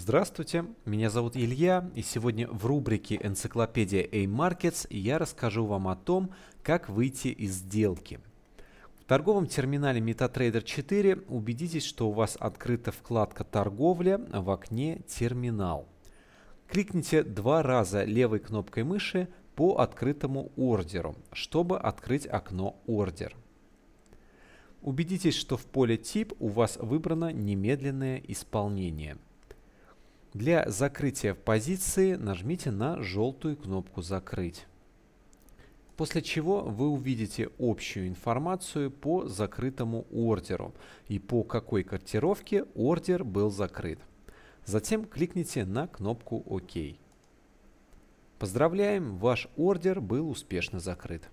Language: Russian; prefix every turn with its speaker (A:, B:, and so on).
A: Здравствуйте, меня зовут Илья, и сегодня в рубрике «Энциклопедия A-Markets» я расскажу вам о том, как выйти из сделки. В торговом терминале MetaTrader 4 убедитесь, что у вас открыта вкладка «Торговля» в окне «Терминал». Кликните два раза левой кнопкой мыши по открытому ордеру, чтобы открыть окно «Ордер». Убедитесь, что в поле «Тип» у вас выбрано немедленное исполнение – для закрытия позиции нажмите на желтую кнопку «Закрыть». После чего вы увидите общую информацию по закрытому ордеру и по какой картировке ордер был закрыт. Затем кликните на кнопку «Ок». Поздравляем, ваш ордер был успешно закрыт.